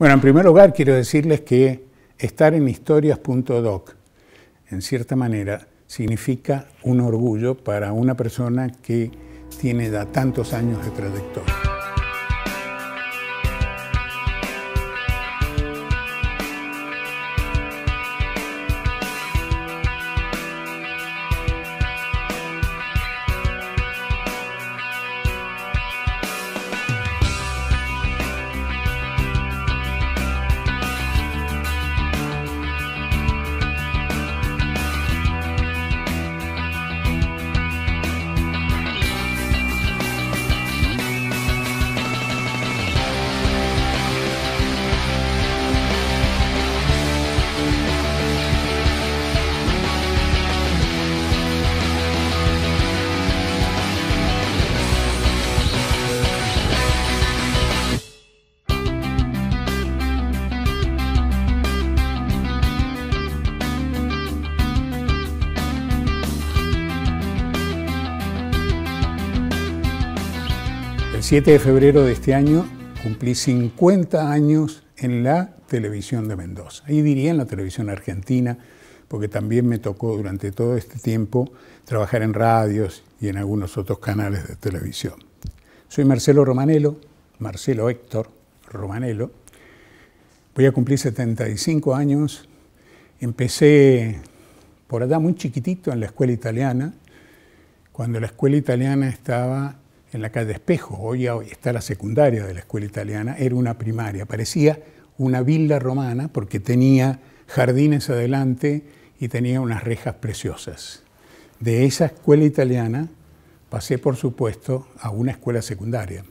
Bueno, en primer lugar quiero decirles que estar en historias.doc, en cierta manera, significa un orgullo para una persona que tiene ya tantos años de trayectoria. 7 de febrero de este año cumplí 50 años en la televisión de Mendoza. Y diría en la televisión argentina, porque también me tocó durante todo este tiempo trabajar en radios y en algunos otros canales de televisión. Soy Marcelo Romanelo, Marcelo Héctor Romanelo. Voy a cumplir 75 años. Empecé por allá muy chiquitito en la escuela italiana, cuando la escuela italiana estaba en la calle Espejo, hoy está la secundaria de la escuela italiana, era una primaria, parecía una villa romana porque tenía jardines adelante y tenía unas rejas preciosas. De esa escuela italiana pasé, por supuesto, a una escuela secundaria.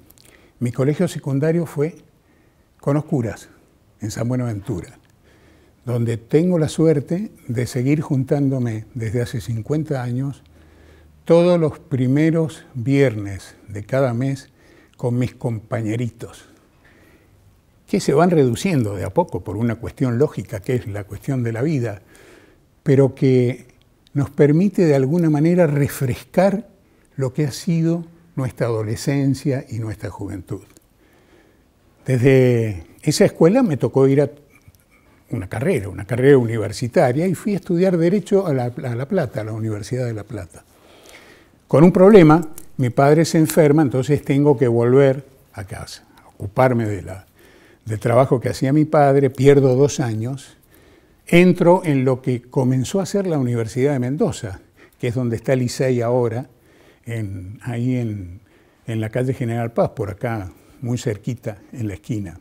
Mi colegio secundario fue con oscuras, en San Buenaventura, donde tengo la suerte de seguir juntándome desde hace 50 años todos los primeros viernes de cada mes con mis compañeritos, que se van reduciendo de a poco por una cuestión lógica, que es la cuestión de la vida, pero que nos permite de alguna manera refrescar lo que ha sido nuestra adolescencia y nuestra juventud. Desde esa escuela me tocó ir a una carrera, una carrera universitaria, y fui a estudiar Derecho a La, a la Plata, a la Universidad de La Plata con un problema, mi padre se enferma, entonces tengo que volver a casa, ocuparme de la, del trabajo que hacía mi padre, pierdo dos años, entro en lo que comenzó a ser la Universidad de Mendoza, que es donde está el ISEI e ahora, ahí en, en la calle General Paz, por acá, muy cerquita, en la esquina.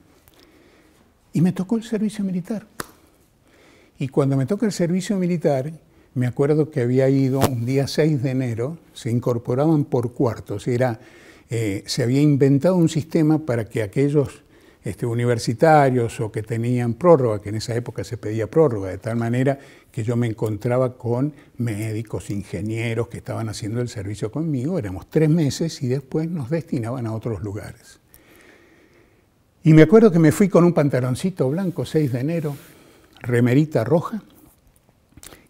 Y me tocó el servicio militar. Y cuando me toca el servicio militar, me acuerdo que había ido un día 6 de enero, se incorporaban por cuartos, era, eh, se había inventado un sistema para que aquellos este, universitarios o que tenían prórroga, que en esa época se pedía prórroga, de tal manera que yo me encontraba con médicos, ingenieros que estaban haciendo el servicio conmigo, éramos tres meses y después nos destinaban a otros lugares. Y me acuerdo que me fui con un pantaloncito blanco, 6 de enero, remerita roja,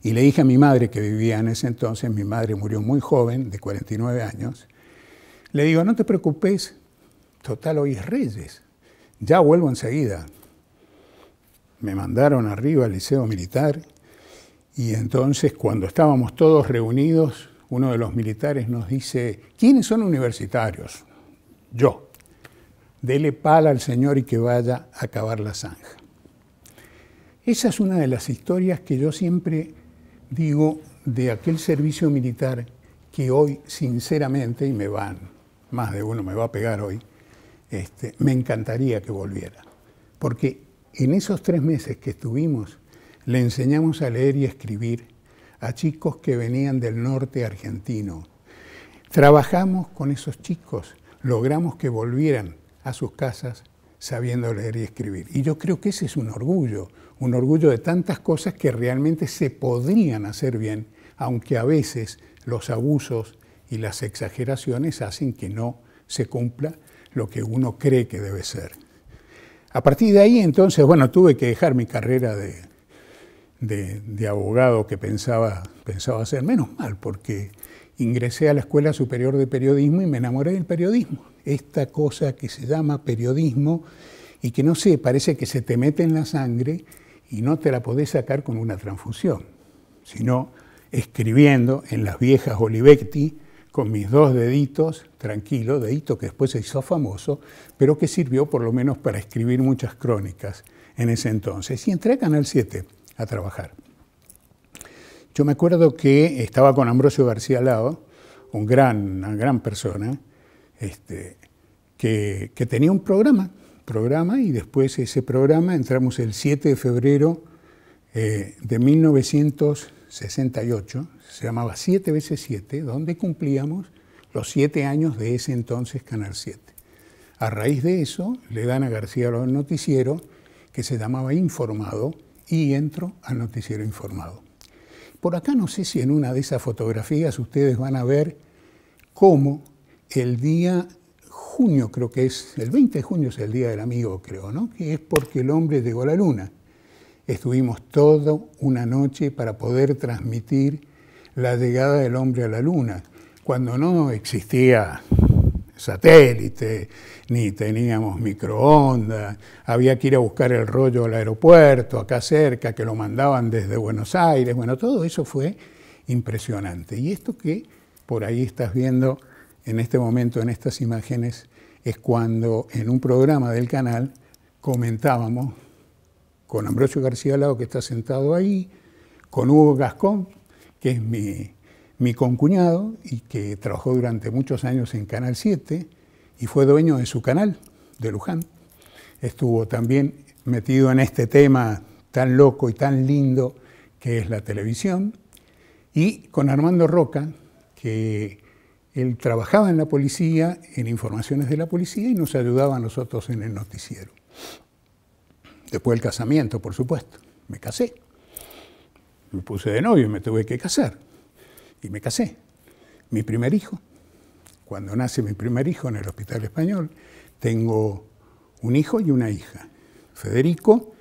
y le dije a mi madre, que vivía en ese entonces, mi madre murió muy joven, de 49 años, le digo, no te preocupes, total hoy es Reyes, ya vuelvo enseguida. Me mandaron arriba al Liceo Militar y entonces cuando estábamos todos reunidos, uno de los militares nos dice, ¿quiénes son universitarios? Yo. Dele pala al señor y que vaya a acabar la zanja. Esa es una de las historias que yo siempre digo, de aquel servicio militar que hoy, sinceramente, y me van, más de uno me va a pegar hoy, este, me encantaría que volviera. Porque en esos tres meses que estuvimos, le enseñamos a leer y escribir a chicos que venían del norte argentino. Trabajamos con esos chicos, logramos que volvieran a sus casas sabiendo leer y escribir. Y yo creo que ese es un orgullo, un orgullo de tantas cosas que realmente se podrían hacer bien, aunque a veces los abusos y las exageraciones hacen que no se cumpla lo que uno cree que debe ser. A partir de ahí, entonces, bueno, tuve que dejar mi carrera de, de, abogado que pensaba, pensaba hacer, menos mal, porque ingresé a la Escuela Superior de Periodismo y me enamoré del periodismo. Esta cosa que se llama periodismo y que no sé, parece que se te mete en la sangre y no te la podés sacar con una transfusión, sino escribiendo en las viejas Olivetti con mis dos deditos, tranquilo, dedito que después se hizo famoso, pero que sirvió por lo menos para escribir muchas crónicas en ese entonces. Y entré a Canal 7 a trabajar. Yo me acuerdo que estaba con Ambrosio García Lado, un gran, una gran persona, este, que, que tenía un programa programa y después ese programa entramos el 7 de febrero eh, de 1968, se llamaba 7 veces 7, donde cumplíamos los 7 años de ese entonces Canal 7. A raíz de eso le dan a García los noticiero que se llamaba Informado y entro al noticiero Informado. Por acá no sé si en una de esas fotografías ustedes van a ver cómo el día creo que es, el 20 de junio es el Día del Amigo, creo, ¿no? Que es porque el hombre llegó a la luna. Estuvimos toda una noche para poder transmitir la llegada del hombre a la luna, cuando no existía satélite, ni teníamos microondas, había que ir a buscar el rollo al aeropuerto, acá cerca, que lo mandaban desde Buenos Aires, bueno, todo eso fue impresionante. Y esto que por ahí estás viendo en este momento, en estas imágenes, es cuando en un programa del canal comentábamos con Ambrosio García Lago, que está sentado ahí, con Hugo Gascón, que es mi, mi concuñado y que trabajó durante muchos años en Canal 7 y fue dueño de su canal, de Luján. Estuvo también metido en este tema tan loco y tan lindo que es la televisión. Y con Armando Roca, que él trabajaba en la policía, en informaciones de la policía y nos ayudaba a nosotros en el noticiero. Después del casamiento, por supuesto. Me casé. Me puse de novio y me tuve que casar. Y me casé. Mi primer hijo. Cuando nace mi primer hijo en el Hospital Español, tengo un hijo y una hija. Federico,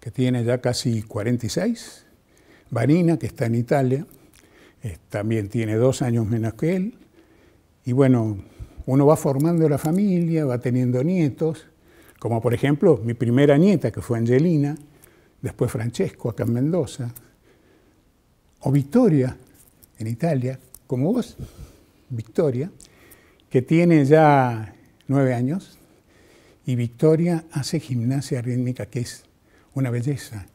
que tiene ya casi 46. Marina, que está en Italia, también tiene dos años menos que él. Y bueno, uno va formando la familia, va teniendo nietos, como por ejemplo mi primera nieta, que fue Angelina, después Francesco acá en Mendoza, o Victoria en Italia, como vos, Victoria, que tiene ya nueve años, y Victoria hace gimnasia rítmica, que es una belleza.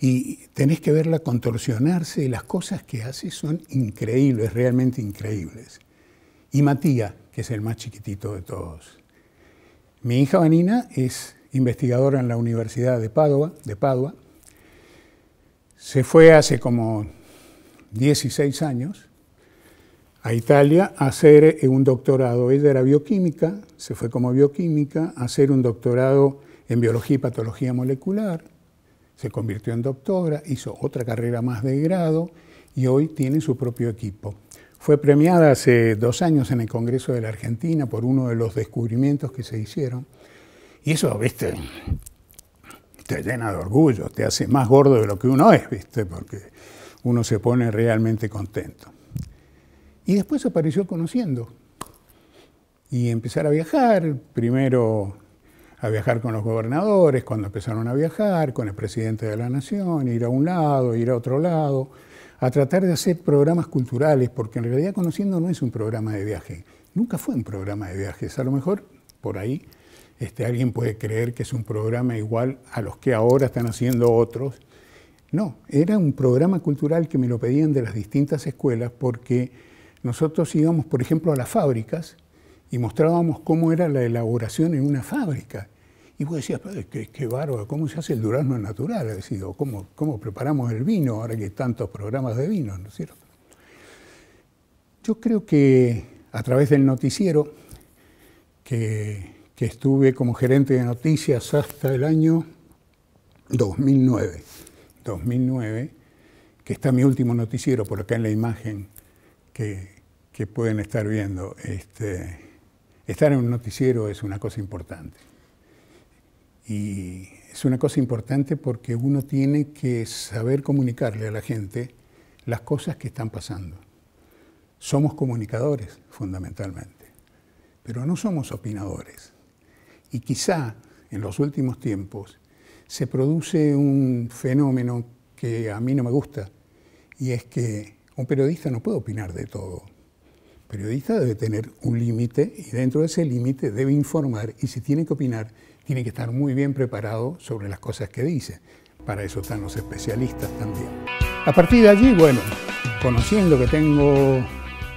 Y tenés que verla contorsionarse y las cosas que hace son increíbles, realmente increíbles y Matías, que es el más chiquitito de todos. Mi hija Vanina es investigadora en la Universidad de Padua, de Padua. Se fue hace como 16 años a Italia a hacer eh, un doctorado. Ella era bioquímica, se fue como bioquímica a hacer un doctorado en biología y patología molecular, se convirtió en doctora, hizo otra carrera más de grado y hoy tiene su propio equipo. Fue premiada hace dos años en el Congreso de la Argentina por uno de los descubrimientos que se hicieron. Y eso, viste, te llena de orgullo, te hace más gordo de lo que uno es, viste, porque uno se pone realmente contento. Y después apareció conociendo y empezar a viajar, primero a viajar con los gobernadores, cuando empezaron a viajar, con el presidente de la nación, ir a un lado, ir a otro lado a tratar de hacer programas culturales, porque en realidad Conociendo no es un programa de viaje, nunca fue un programa de viajes, a lo mejor por ahí este, alguien puede creer que es un programa igual a los que ahora están haciendo otros. No, era un programa cultural que me lo pedían de las distintas escuelas porque nosotros íbamos, por ejemplo, a las fábricas y mostrábamos cómo era la elaboración en una fábrica. Y vos decías, qué, bárbaro, ¿cómo se hace el durazno natural? Ha ¿cómo, preparamos el vino ahora que hay tantos programas de vino, ¿no es cierto? Yo creo que a través del noticiero, que, estuve como gerente de noticias hasta el año 2009, 2009, que está mi último noticiero por acá en la imagen que, pueden estar viendo. Este, estar en un noticiero es una cosa importante. Y es una cosa importante porque uno tiene que saber comunicarle a la gente las cosas que están pasando. Somos comunicadores, fundamentalmente, pero no somos opinadores. Y quizá en los últimos tiempos se produce un fenómeno que a mí no me gusta, y es que un periodista no puede opinar de todo. El periodista debe tener un límite y dentro de ese límite debe informar y si tiene que opinar, tiene que estar muy bien preparado sobre las cosas que dice. Para eso están los especialistas también. A partir de allí, bueno, conociendo que tengo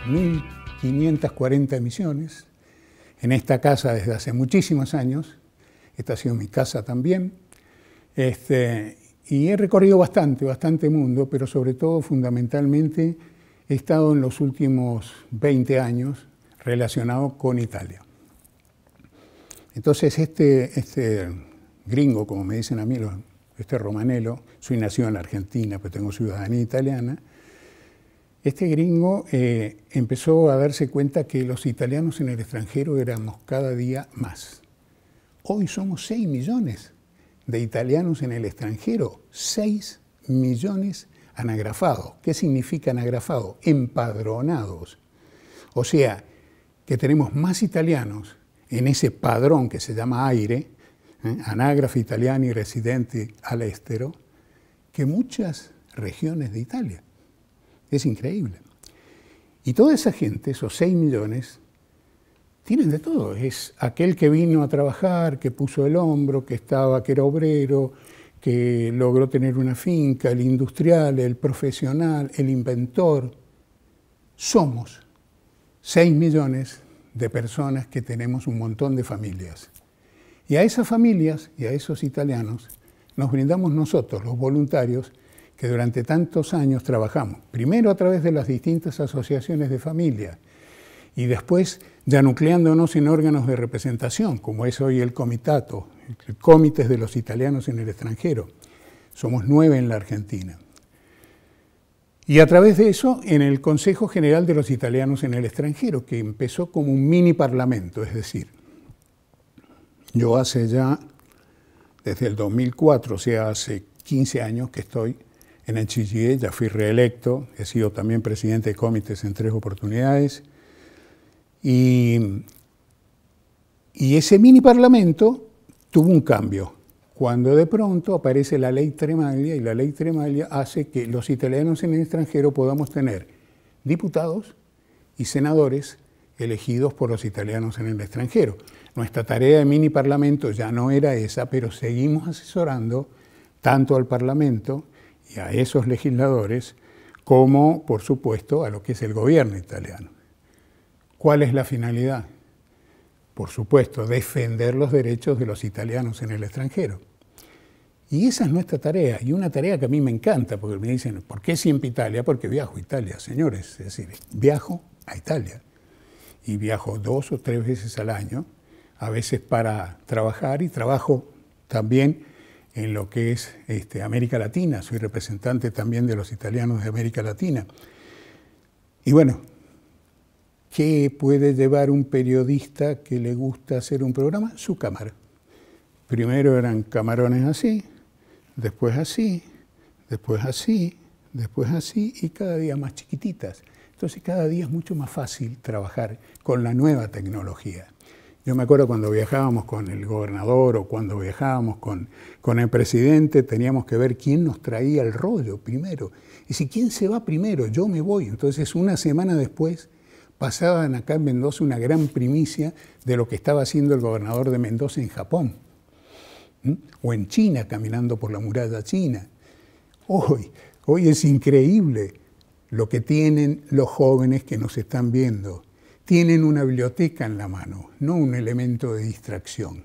1.540 emisiones, en esta casa desde hace muchísimos años, esta ha sido mi casa también, este, y he recorrido bastante, bastante mundo, pero sobre todo fundamentalmente he estado en los últimos 20 años relacionado con Italia. Entonces este, este gringo, como me dicen a mí, este romanelo, soy nacido en Argentina, pero tengo ciudadanía italiana, este gringo eh, empezó a darse cuenta que los italianos en el extranjero éramos cada día más. Hoy somos 6 millones de italianos en el extranjero, 6 millones anagrafados. ¿Qué significa anagrafado? Empadronados. O sea, que tenemos más italianos en ese padrón que se llama aire, ¿eh? anágrafo italiano y residente al estero, que muchas regiones de Italia. Es increíble. Y toda esa gente, esos 6 millones, tienen de todo. Es aquel que vino a trabajar, que puso el hombro, que estaba, que era obrero, que logró tener una finca, el industrial, el profesional, el inventor. Somos 6 millones de personas que tenemos un montón de familias. Y a esas familias y a esos italianos nos brindamos nosotros, los voluntarios, que durante tantos años trabajamos, primero a través de las distintas asociaciones de familia y después ya nucleándonos en órganos de representación, como es hoy el Comitato, el comité de los Italianos en el extranjero. Somos nueve en la Argentina. Y a través de eso, en el Consejo General de los Italianos en el extranjero, que empezó como un mini parlamento, es decir, yo hace ya, desde el 2004, o sea, hace 15 años que estoy en el CGE, ya fui reelecto, he sido también presidente de comités en tres oportunidades, y ese mini parlamento tuvo un cambio. Cuando de pronto aparece la ley Tremaglia y la ley Tremaglia hace que los italianos en el extranjero podamos tener diputados y senadores elegidos por los italianos en el extranjero. Nuestra tarea de mini parlamento ya no era esa, pero seguimos asesorando tanto al Parlamento y a esos legisladores como, por supuesto, a lo que es el gobierno italiano. ¿Cuál es la finalidad? por supuesto, defender los derechos de los italianos en el extranjero. Y esa es nuestra tarea, y una tarea que a mí me encanta, porque me dicen, ¿por qué siempre Italia? Porque viajo a Italia, señores, es decir, viajo a Italia. Y viajo dos o tres veces al año, a veces para trabajar, y trabajo también en lo que es este, América Latina, soy representante también de los italianos de América Latina. Y bueno, ¿Qué puede llevar un periodista que le gusta hacer un programa? Su cámara. Primero eran camarones así, después así, después así, después así y cada día más chiquititas. Entonces cada día es mucho más fácil trabajar con la nueva tecnología. Yo me acuerdo cuando viajábamos con el gobernador o cuando viajábamos con, con el presidente, teníamos que ver quién nos traía el rollo primero. Y si quién se va primero, yo me voy. Entonces una semana después pasaban acá en Mendoza una gran primicia de lo que estaba haciendo el gobernador de Mendoza en Japón, o en China, caminando por la muralla china. Hoy, hoy es increíble lo que tienen los jóvenes que nos están viendo. Tienen una biblioteca en la mano, no un elemento de distracción,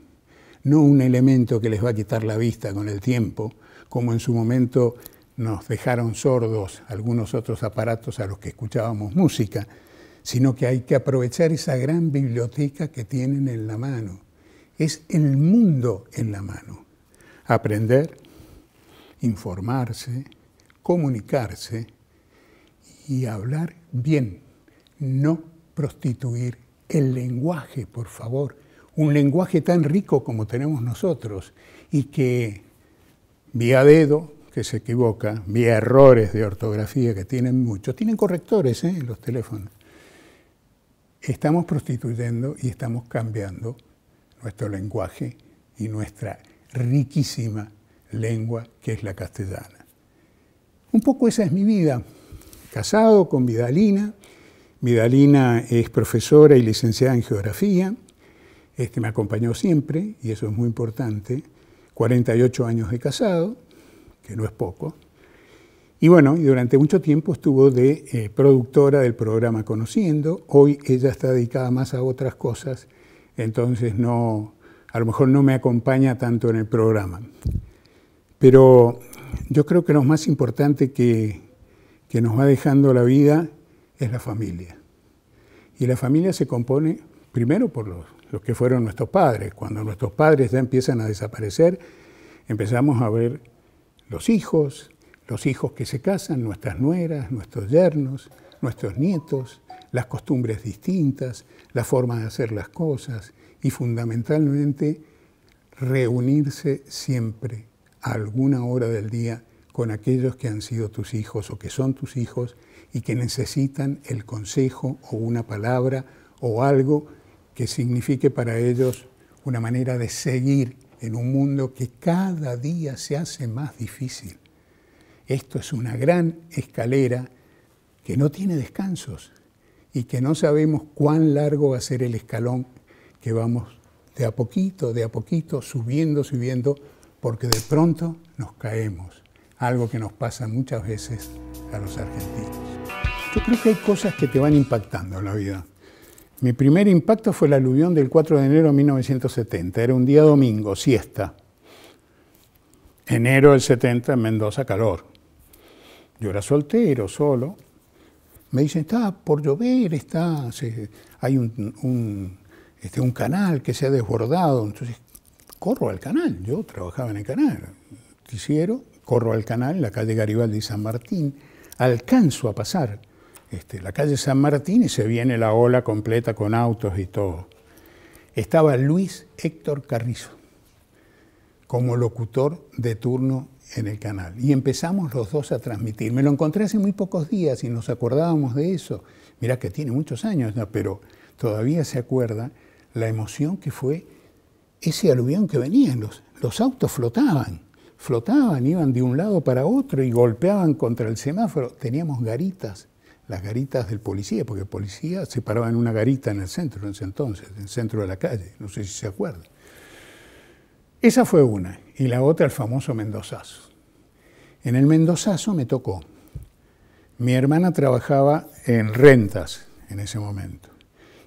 no un elemento que les va a quitar la vista con el tiempo, como en su momento nos dejaron sordos algunos otros aparatos a los que escuchábamos música sino que hay que aprovechar esa gran biblioteca que tienen en la mano. Es el mundo en la mano. Aprender, informarse, comunicarse y hablar bien, no prostituir el lenguaje, por favor. Un lenguaje tan rico como tenemos nosotros y que vía dedo, que se equivoca, vía errores de ortografía que tienen muchos, tienen correctores ¿eh? en los teléfonos, estamos prostituyendo y estamos cambiando nuestro lenguaje y nuestra riquísima lengua que es la castellana. Un poco esa es mi vida, casado con Vidalina. Vidalina es profesora y licenciada en geografía, este me acompañó siempre y eso es muy importante. 48 años de casado, que no es poco. Y bueno, durante mucho tiempo estuvo de eh, productora del programa Conociendo, hoy ella está dedicada más a otras cosas, entonces no, a lo mejor no me acompaña tanto en el programa. Pero yo creo que lo más importante que, que nos va dejando la vida es la familia. Y la familia se compone primero por los, los que fueron nuestros padres. Cuando nuestros padres ya empiezan a desaparecer, empezamos a ver los hijos, los hijos que se casan, nuestras nueras, nuestros yernos, nuestros nietos, las costumbres distintas, la forma de hacer las cosas y fundamentalmente reunirse siempre a alguna hora del día con aquellos que han sido tus hijos o que son tus hijos y que necesitan el consejo o una palabra o algo que signifique para ellos una manera de seguir en un mundo que cada día se hace más difícil. Esto es una gran escalera que no tiene descansos y que no sabemos cuán largo va a ser el escalón que vamos de a poquito, de a poquito, subiendo, subiendo, porque de pronto nos caemos, algo que nos pasa muchas veces a los argentinos. Yo creo que hay cosas que te van impactando en la vida. Mi primer impacto fue la aluvión del 4 de enero de 1970. Era un día domingo, siesta. Enero del 70 en Mendoza, calor yo era soltero, solo, me dicen, está por llover, está, hay este, un, canal que se ha desbordado, entonces corro al canal, yo trabajaba en el canal, quisiera corro al canal, la calle Garibaldi San Martín, alcanzo a pasar este, la calle San Martín y se viene la ola completa con autos y todo. Estaba Luis Héctor Carrizo como locutor de turno en el canal. Y empezamos los dos a transmitir. Me lo encontré hace muy pocos días y nos acordábamos de eso. Mirá que tiene muchos años, pero todavía se acuerda la emoción que fue ese aluvión que venía. Los, autos flotaban, flotaban, iban de un lado para otro y golpeaban contra el semáforo. Teníamos garitas, las garitas del policía, porque el policía se paraba en una garita en el centro en ese entonces, en el centro de la calle. No sé si se acuerda. Esa fue una, y la otra el famoso Mendozazo. En el Mendozazo me tocó. Mi hermana trabajaba en rentas en ese momento.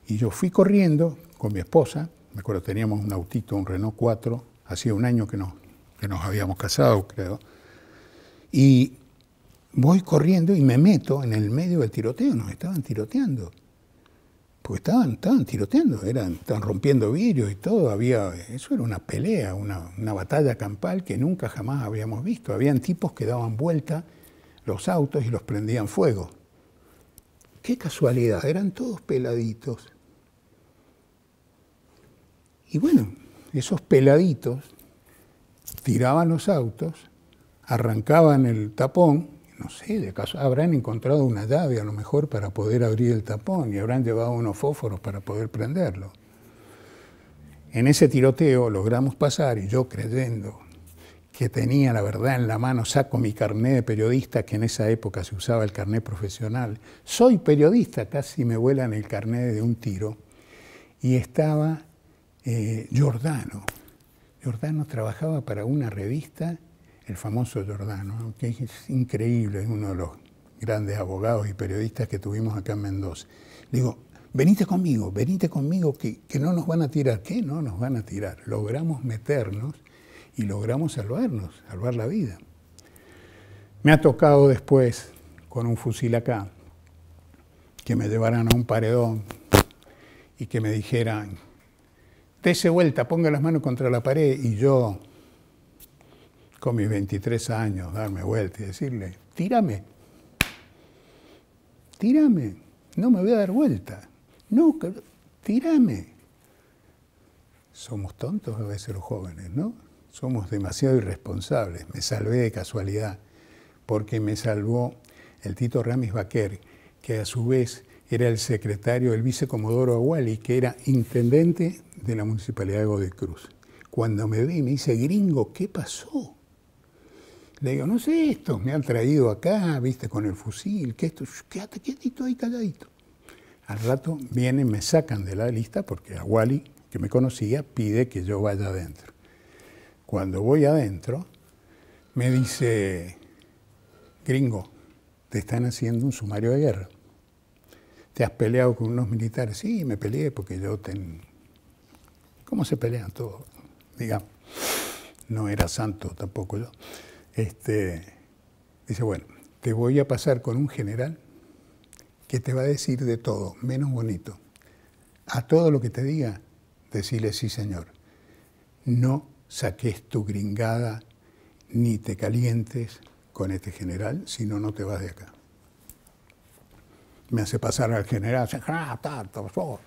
Y yo fui corriendo con mi esposa, me acuerdo teníamos un autito, un Renault 4, hacía un año que, que nos habíamos casado, creo. Y voy corriendo y me meto en el medio del tiroteo, nos estaban tiroteando porque estaban, tiroteando, eran, estaban rompiendo vidrios y todo, eso era una pelea, una, una, batalla campal que nunca jamás habíamos visto. Habían tipos que daban vuelta los autos y los prendían fuego. Qué casualidad, eran todos peladitos. Y bueno, esos peladitos tiraban los autos, arrancaban el tapón no sé, de caso, habrán encontrado una llave a lo mejor para poder abrir el tapón y habrán llevado unos fósforos para poder prenderlo. En ese tiroteo logramos pasar y yo creyendo que tenía la verdad en la mano, saco mi carné de periodista, que en esa época se usaba el carné profesional. Soy periodista, casi me vuelan el carné de un tiro. Y estaba eh, Giordano. Giordano trabajaba para una revista el famoso Jordano, que es increíble, es uno de los grandes abogados y periodistas que tuvimos acá en Mendoza. Digo, venite conmigo, venite conmigo, que, no nos van a tirar. ¿Qué no nos van a tirar? Logramos meternos y logramos salvarnos, salvar la vida. Me ha tocado después, con un fusil acá, que me llevaran a un paredón y que me dijeran, dese vuelta, ponga las manos contra la pared y yo con mis 23 años, darme vuelta y decirle, tírame, tírame, no me voy a dar vuelta, no, tírame. Somos tontos a veces los jóvenes, ¿no? Somos demasiado irresponsables. Me salvé de casualidad, porque me salvó el Tito Ramis Baquer, que a su vez era el secretario del vicecomodoro Aguali, que era intendente de la municipalidad de Godecruz. Cuando me vi, me dice, gringo, ¿qué pasó? Le digo, no sé esto, me han traído acá, viste, con el fusil, qué esto, quédate quietito ahí calladito. Al rato vienen, me sacan de la lista porque a Wally, que me conocía, pide que yo vaya adentro. Cuando voy adentro, me dice, gringo, te están haciendo un sumario de guerra. Te has peleado con unos militares. Sí, me peleé porque yo ten... ¿Cómo se pelean todos? Digamos, no era santo tampoco yo. Este, dice, bueno, te voy a pasar con un general que te va a decir de todo, menos bonito. A todo lo que te diga, decirle sí, señor. No saques tu gringada ni te calientes con este general, si no, no te vas de acá. Me hace pasar al general,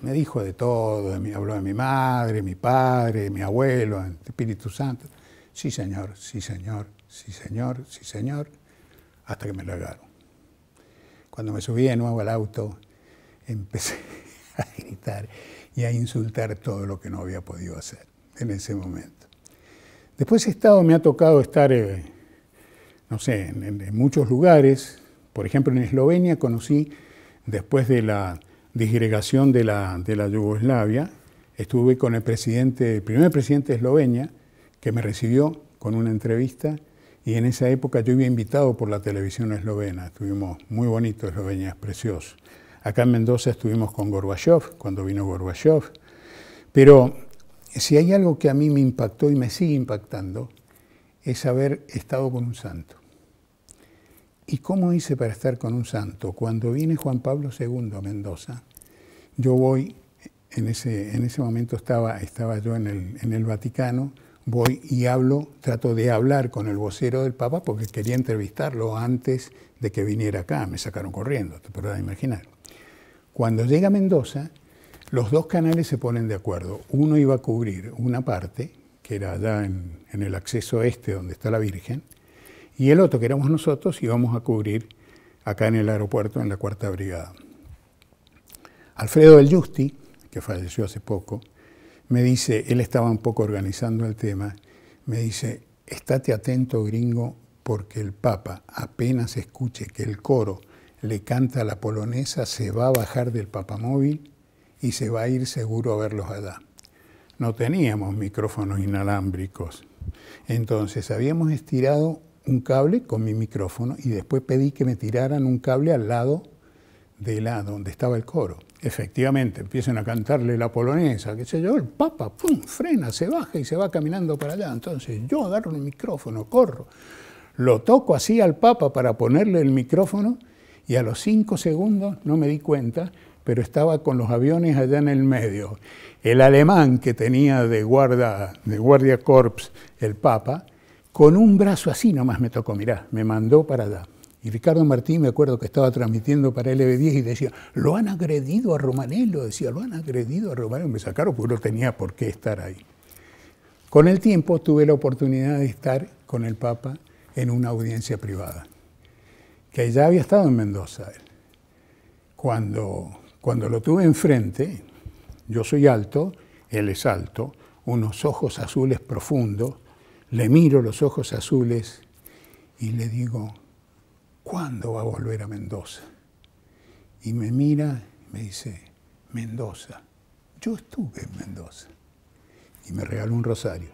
me dijo de todo, habló de mi madre, mi padre, mi abuelo, Espíritu Santo. Sí, señor, sí, señor, sí señor, sí señor, hasta que me largaron. Cuando me subí de nuevo al auto, empecé a gritar y a insultar todo lo que no había podido hacer en ese momento. Después he estado, me ha tocado estar, eh, no sé, en, muchos lugares. Por ejemplo, en Eslovenia conocí, después de la disgregación de la, Yugoslavia, estuve con el presidente, el primer presidente de Eslovenia, que me recibió con una entrevista y en esa época yo iba invitado por la televisión eslovena, estuvimos muy bonitos, Eslovenia es Acá en Mendoza estuvimos con Gorbachev, cuando vino Gorbachev. Pero si hay algo que a mí me impactó y me sigue impactando, es haber estado con un santo. ¿Y cómo hice para estar con un santo? Cuando viene Juan Pablo II a Mendoza, yo voy, en ese, en ese momento estaba, estaba yo en el, en el Vaticano, voy y hablo, trato de hablar con el vocero del Papa porque quería entrevistarlo antes de que viniera acá, me sacaron corriendo, te podrás imaginar. Cuando llega Mendoza, los dos canales se ponen de acuerdo. Uno iba a cubrir una parte, que era allá en, en el acceso este donde está la Virgen, y el otro, que éramos nosotros, íbamos a cubrir acá en el aeropuerto, en la Cuarta Brigada. Alfredo del Justi, que falleció hace poco, me dice, él estaba un poco organizando el tema, me dice, estate atento gringo porque el Papa apenas escuche que el coro le canta a la polonesa, se va a bajar del papamóvil y se va a ir seguro a verlos allá. No teníamos micrófonos inalámbricos, entonces habíamos estirado un cable con mi micrófono y después pedí que me tiraran un cable al lado de la donde estaba el coro. Efectivamente, empiezan a cantarle la polonesa, que se yo, el Papa, pum, frena, se baja y se va caminando para allá. Entonces yo agarro el micrófono, corro, lo toco así al Papa para ponerle el micrófono y a los cinco segundos no me di cuenta, pero estaba con los aviones allá en el medio. El alemán que tenía de guarda, de guardia corps el Papa, con un brazo así nomás me tocó, mirá, me mandó para allá y Ricardo Martín, me acuerdo que estaba transmitiendo para LB10 y decía, lo han agredido a Romanello, decía, lo han agredido a Romanello. Me sacaron porque no tenía por qué estar ahí. Con el tiempo tuve la oportunidad de estar con el Papa en una audiencia privada, que ya había estado en Mendoza. Cuando, cuando lo tuve enfrente, yo soy alto, él es alto, unos ojos azules profundos, le miro los ojos azules y le digo, ¿cuándo va a volver a Mendoza? Y me mira y me dice, Mendoza, yo estuve en Mendoza. Y me regaló un rosario.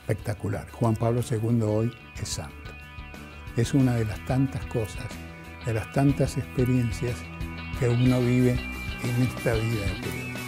Espectacular. Juan Pablo II hoy es santo. Es una de las tantas cosas, de las tantas experiencias que uno vive en esta vida de